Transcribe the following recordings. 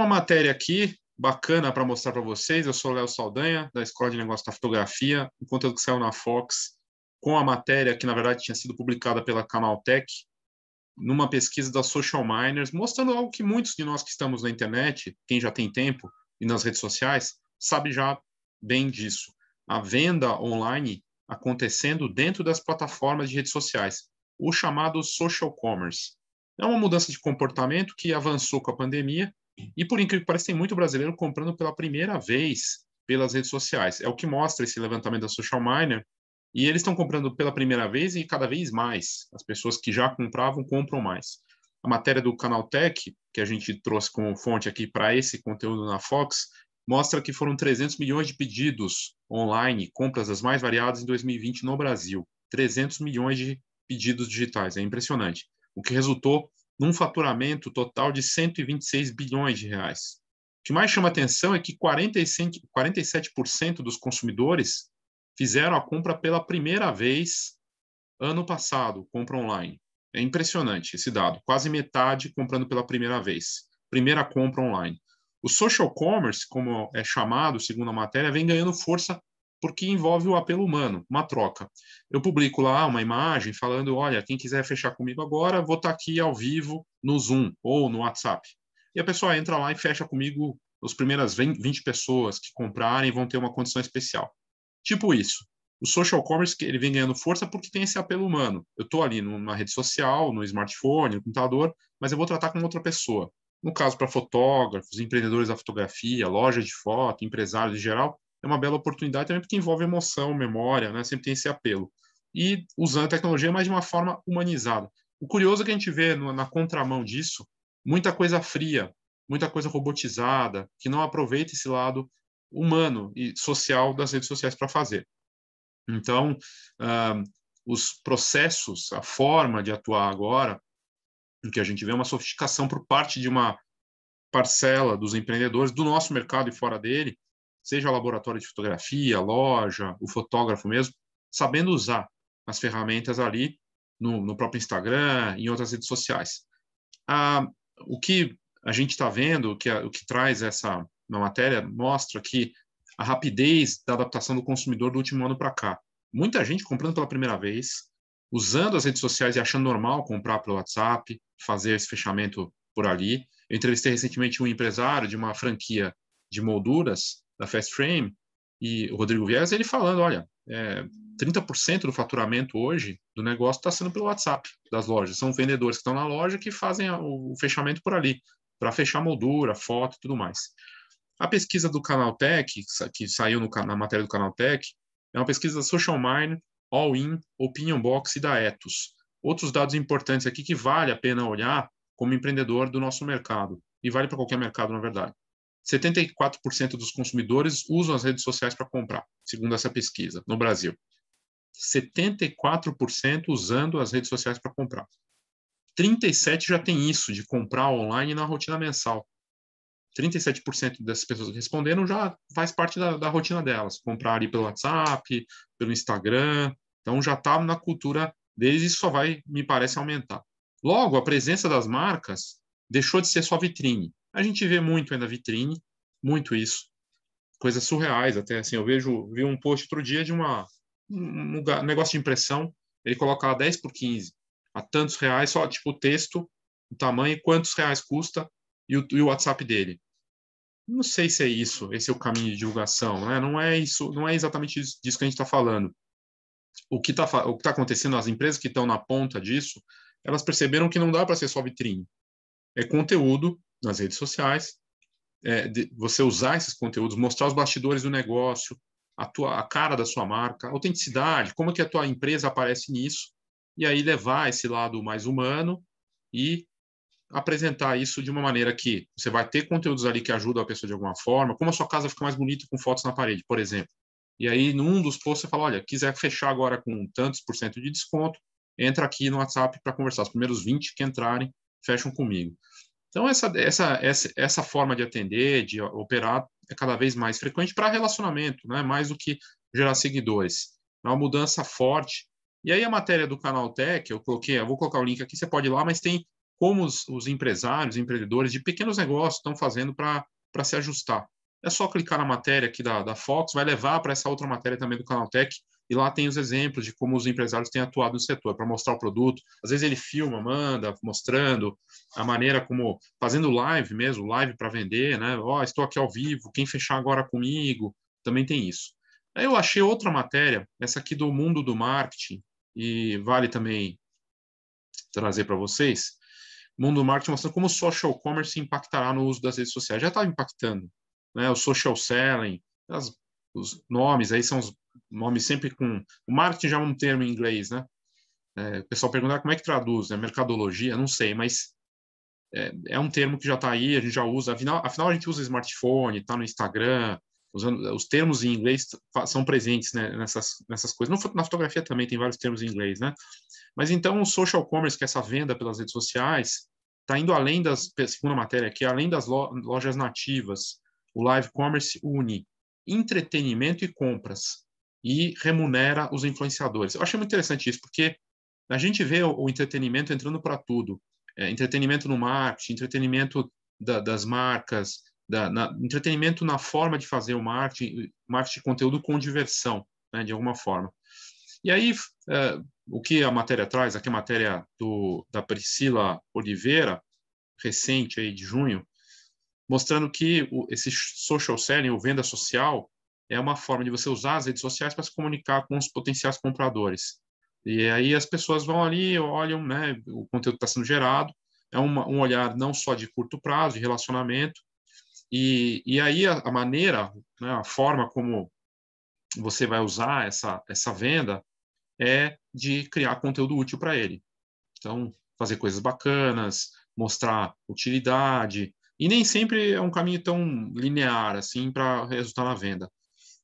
uma matéria aqui bacana para mostrar para vocês. Eu sou o Léo Saldanha, da Escola de Negócios da Fotografia, um conteúdo que saiu na Fox com a matéria que, na verdade, tinha sido publicada pela Canaltech, numa pesquisa da Social Miners, mostrando algo que muitos de nós que estamos na internet, quem já tem tempo e nas redes sociais, sabe já bem disso. A venda online acontecendo dentro das plataformas de redes sociais, o chamado social commerce. É uma mudança de comportamento que avançou com a pandemia e por incrível que pareça, tem muito brasileiro comprando pela primeira vez pelas redes sociais. É o que mostra esse levantamento da Social Miner. E eles estão comprando pela primeira vez e cada vez mais. As pessoas que já compravam compram mais. A matéria do Canaltech, que a gente trouxe como fonte aqui para esse conteúdo na Fox, mostra que foram 300 milhões de pedidos online, compras as mais variadas em 2020 no Brasil. 300 milhões de pedidos digitais, é impressionante. O que resultou num faturamento total de 126 bilhões de reais. O que mais chama atenção é que 47% dos consumidores fizeram a compra pela primeira vez ano passado, compra online. É impressionante esse dado, quase metade comprando pela primeira vez, primeira compra online. O social commerce, como é chamado segundo a matéria, vem ganhando força porque envolve o apelo humano, uma troca. Eu publico lá uma imagem falando: olha, quem quiser fechar comigo agora, vou estar tá aqui ao vivo no Zoom ou no WhatsApp. E a pessoa entra lá e fecha comigo. As primeiras 20 pessoas que comprarem vão ter uma condição especial. Tipo isso. O social commerce ele vem ganhando força porque tem esse apelo humano. Eu estou ali numa rede social, no smartphone, no computador, mas eu vou tratar com outra pessoa. No caso, para fotógrafos, empreendedores da fotografia, loja de foto, empresários em geral, é uma bela oportunidade também porque envolve emoção, memória, né? Sempre tem esse apelo. E usando a tecnologia, mas de uma forma humanizada. O curioso é que a gente vê na contramão disso, muita coisa fria, muita coisa robotizada, que não aproveita esse lado humano e social das redes sociais para fazer. Então, uh, os processos, a forma de atuar agora, em que a gente vê uma sofisticação por parte de uma parcela dos empreendedores do nosso mercado e fora dele, seja o laboratório de fotografia, loja, o fotógrafo mesmo, sabendo usar as ferramentas ali no, no próprio Instagram, em outras redes sociais. Ah, o que a gente está vendo, o que, a, o que traz essa na matéria, mostra que a rapidez da adaptação do consumidor do último ano para cá. Muita gente comprando pela primeira vez, usando as redes sociais e achando normal comprar pelo WhatsApp, fazer esse fechamento por ali. Eu entrevistei recentemente um empresário de uma franquia de molduras da Fast Frame e o Rodrigo Vies, ele falando, olha, é, 30% do faturamento hoje do negócio está sendo pelo WhatsApp das lojas. São vendedores que estão na loja que fazem o fechamento por ali, para fechar moldura, foto e tudo mais. A pesquisa do Canaltech, que saiu no, na matéria do Canaltech, é uma pesquisa da Social Mind All In, Opinion Box e da Ethos. Outros dados importantes aqui que vale a pena olhar como empreendedor do nosso mercado, e vale para qualquer mercado, na verdade. 74% dos consumidores usam as redes sociais para comprar, segundo essa pesquisa, no Brasil. 74% usando as redes sociais para comprar. 37 já tem isso de comprar online na rotina mensal. 37% das pessoas que responderam já faz parte da, da, rotina delas, comprar ali pelo WhatsApp, pelo Instagram. Então já está na cultura deles e isso só vai, me parece, aumentar. Logo, a presença das marcas deixou de ser só vitrine a gente vê muito ainda vitrine, muito isso. Coisas surreais até, assim, eu vejo, vi um post outro dia de uma, um, lugar, negócio de impressão, ele coloca lá 10 por 15, a tantos reais, só tipo o texto, o tamanho, quantos reais custa e o, e o WhatsApp dele. Não sei se é isso, esse é o caminho de divulgação, né? Não é isso, não é exatamente disso que a gente está falando. O que está tá acontecendo, as empresas que estão na ponta disso, elas perceberam que não dá para ser só vitrine. É conteúdo nas redes sociais, é, de, você usar esses conteúdos, mostrar os bastidores do negócio, a, tua, a cara da sua marca, a autenticidade, como é que a tua empresa aparece nisso, e aí levar esse lado mais humano e apresentar isso de uma maneira que você vai ter conteúdos ali que ajudam a pessoa de alguma forma, como a sua casa fica mais bonita com fotos na parede, por exemplo. E aí, num dos posts, você fala, olha, quiser fechar agora com tantos por cento de desconto, entra aqui no WhatsApp para conversar. Os primeiros 20 que entrarem, fecham comigo. Então, essa, essa, essa, essa forma de atender, de operar, é cada vez mais frequente para relacionamento, né? mais do que gerar seguidores. É uma mudança forte. E aí, a matéria do canal Tech, eu coloquei, eu vou colocar o link aqui, você pode ir lá, mas tem como os, os empresários, empreendedores de pequenos negócios estão fazendo para se ajustar. É só clicar na matéria aqui da, da Fox, vai levar para essa outra matéria também do canal Tech, e lá tem os exemplos de como os empresários têm atuado no setor, para mostrar o produto. Às vezes ele filma, manda, mostrando a maneira como, fazendo live mesmo, live para vender, né? Ó, oh, estou aqui ao vivo, quem fechar agora comigo, também tem isso. Aí eu achei outra matéria, essa aqui do mundo do marketing, e vale também trazer para vocês. Mundo do marketing mostrando como o social commerce impactará no uso das redes sociais. Já está impactando, né? O social selling, as, os nomes aí são os nome sempre com. O marketing já é um termo em inglês, né? É, o pessoal perguntar ah, como é que traduz, né? Mercadologia, não sei, mas é, é um termo que já está aí, a gente já usa. Afinal, afinal a gente usa smartphone, está no Instagram, usando, os termos em inglês são presentes né, nessas, nessas coisas. No, na fotografia também tem vários termos em inglês, né? Mas então o social commerce, que é essa venda pelas redes sociais, está indo além das, segunda matéria aqui, além das lojas nativas. O live commerce une entretenimento e compras e remunera os influenciadores. Eu achei muito interessante isso, porque a gente vê o, entretenimento entrando para tudo. É, entretenimento no marketing, entretenimento da, das marcas, da, na, entretenimento na forma de fazer o marketing, marketing de conteúdo com diversão, né, de alguma forma. E aí, é, o que a matéria traz, aqui é a matéria do, da Priscila Oliveira, recente aí de junho, mostrando que o, esse social selling, ou venda social, é uma forma de você usar as redes sociais para se comunicar com os potenciais compradores. E aí as pessoas vão ali, olham, né, o conteúdo está sendo gerado, é uma, um olhar não só de curto prazo, de relacionamento, e, e aí a, a maneira, né, a forma como você vai usar essa, essa venda é de criar conteúdo útil para ele. Então, fazer coisas bacanas, mostrar utilidade, e nem sempre é um caminho tão linear assim para resultar na venda.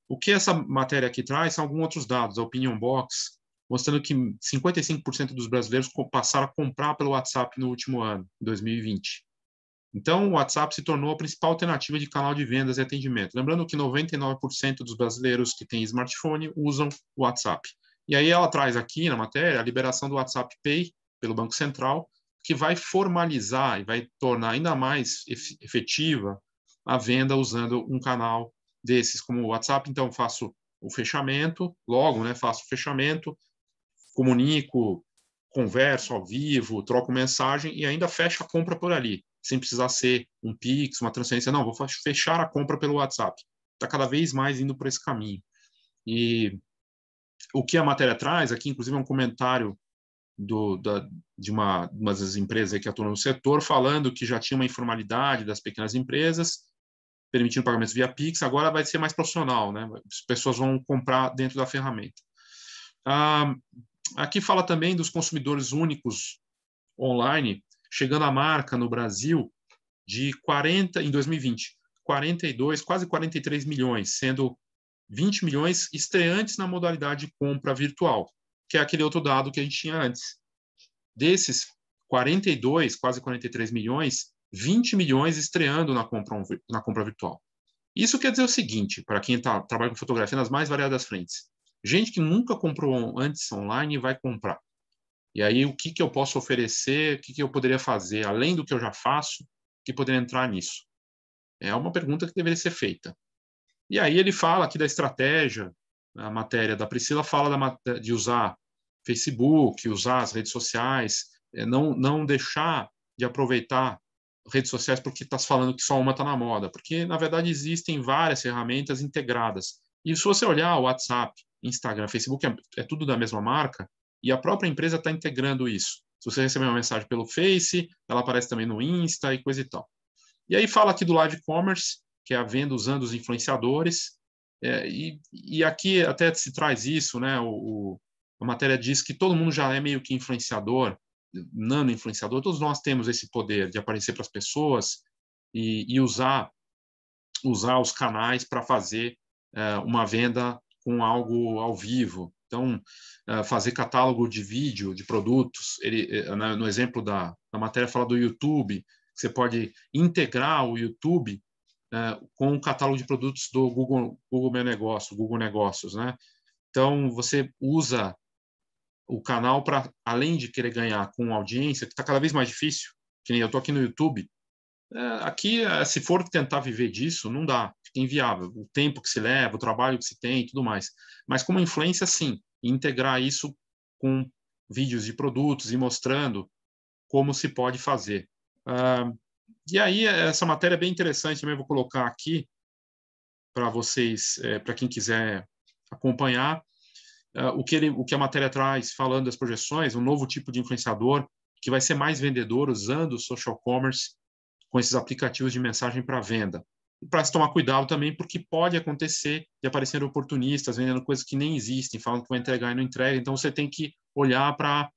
O que essa matéria aqui traz são alguns outros dados, a Opinion Box, mostrando que 55% dos brasileiros passaram a comprar pelo WhatsApp no último ano, 2020. Então, o WhatsApp se tornou a principal alternativa de canal de vendas e atendimento. Lembrando que 99% dos brasileiros que têm smartphone usam o WhatsApp. E aí ela traz aqui na matéria a liberação do WhatsApp Pay pelo Banco Central, que vai formalizar e vai tornar ainda mais efetiva a venda usando um canal desses como o WhatsApp, então faço o fechamento, logo, né, faço o fechamento, comunico, converso ao vivo, troco mensagem e ainda fecho a compra por ali, sem precisar ser um Pix, uma transferência, não, vou fechar a compra pelo WhatsApp. Está cada vez mais indo para esse caminho. E o que a matéria traz, aqui inclusive é um comentário do, da, de uma, uma das empresas que atuam no setor, falando que já tinha uma informalidade das pequenas empresas, permitindo pagamentos via Pix, agora vai ser mais profissional, né? As pessoas vão comprar dentro da ferramenta. Ah, aqui fala também dos consumidores únicos online, chegando à marca no Brasil de 40 em 2020, 42, quase 43 milhões, sendo 20 milhões estreantes na modalidade compra virtual, que é aquele outro dado que a gente tinha antes. Desses 42, quase 43 milhões, 20 milhões estreando na compra, na compra virtual. Isso quer dizer o seguinte, para quem tá, trabalha com fotografia nas mais variadas frentes. Gente que nunca comprou antes online vai comprar. E aí, o que, que eu posso oferecer, o que, que eu poderia fazer, além do que eu já faço, que poderia entrar nisso? É uma pergunta que deveria ser feita. E aí ele fala aqui da estratégia, a matéria da Priscila fala da, de usar Facebook, usar as redes sociais, é, não, não deixar de aproveitar redes sociais porque está se falando que só uma está na moda, porque na verdade existem várias ferramentas integradas. E se você olhar o WhatsApp, Instagram, Facebook, é, é tudo da mesma marca e a própria empresa está integrando isso. Se você receber uma mensagem pelo Face, ela aparece também no Insta e coisa e tal. E aí fala aqui do live commerce, que é a venda usando os influenciadores. É, e, e aqui até se traz isso, né? O, o, a matéria diz que todo mundo já é meio que influenciador, nano influenciador, todos nós temos esse poder de aparecer para as pessoas e, e, usar usar os canais para fazer uh, uma venda com algo ao vivo. Então, uh, fazer catálogo de vídeo de produtos, ele é, né, no exemplo da, da matéria fala do YouTube, você pode integrar o YouTube uh, com o catálogo de produtos do Google, Google Meu Negócio, Google Negócios, né? Então, você usa o canal para além de querer ganhar com audiência, que está cada vez mais difícil, que nem eu estou aqui no YouTube, é, aqui, é, se for tentar viver disso, não dá, fica inviável. O tempo que se leva, o trabalho que se tem e tudo mais. Mas como influência, sim, integrar isso com vídeos de produtos e mostrando como se pode fazer. Uh, e aí, é, essa matéria é bem interessante, também vou colocar aqui para vocês, é, para quem quiser acompanhar uh, o, que ele, o que a matéria traz falando das projeções, um novo tipo de influenciador que vai ser mais vendedor usando o social commerce com esses aplicativos de mensagem para venda. E para se tomar cuidado também, porque pode acontecer de aparecer oportunistas vendendo coisas que nem existem, falando que vai entregar e não entrega. Então, você tem que olhar para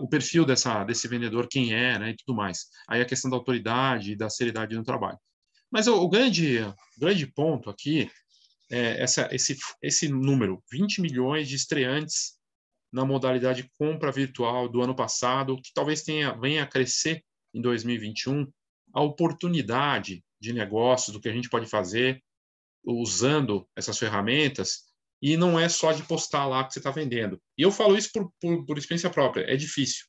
o perfil dessa, desse vendedor, quem é né, e tudo mais. Aí a questão da autoridade e da seriedade no trabalho. Mas o, o grande, grande ponto aqui é, essa, esse, esse número, 20 milhões de estreantes na modalidade compra virtual do ano passado, que talvez tenha, venha a crescer em 2021, a oportunidade de negócios, do que a gente pode fazer usando essas ferramentas, e não é só de postar lá que você está vendendo. E eu falo isso por, por, por, experiência própria, é difícil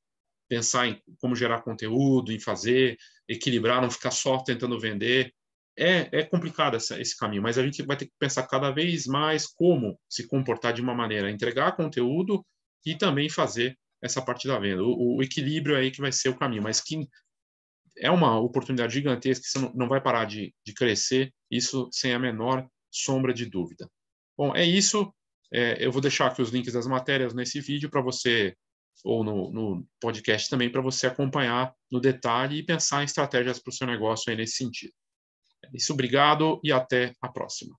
pensar em como gerar conteúdo, em fazer, equilibrar, não ficar só tentando vender é, é complicado essa, esse caminho, mas a gente vai ter que pensar cada vez mais como se comportar de uma maneira, entregar conteúdo e também fazer essa parte da venda. O, o equilíbrio é aí que vai ser o caminho, mas que é uma oportunidade gigantesca que você não, não vai parar de, de crescer, isso sem a menor sombra de dúvida. Bom, é isso. É, eu vou deixar aqui os links das matérias nesse vídeo para você, ou no, no podcast também, para você acompanhar no detalhe e pensar em estratégias para o seu negócio aí nesse sentido. Isso, obrigado e até a próxima.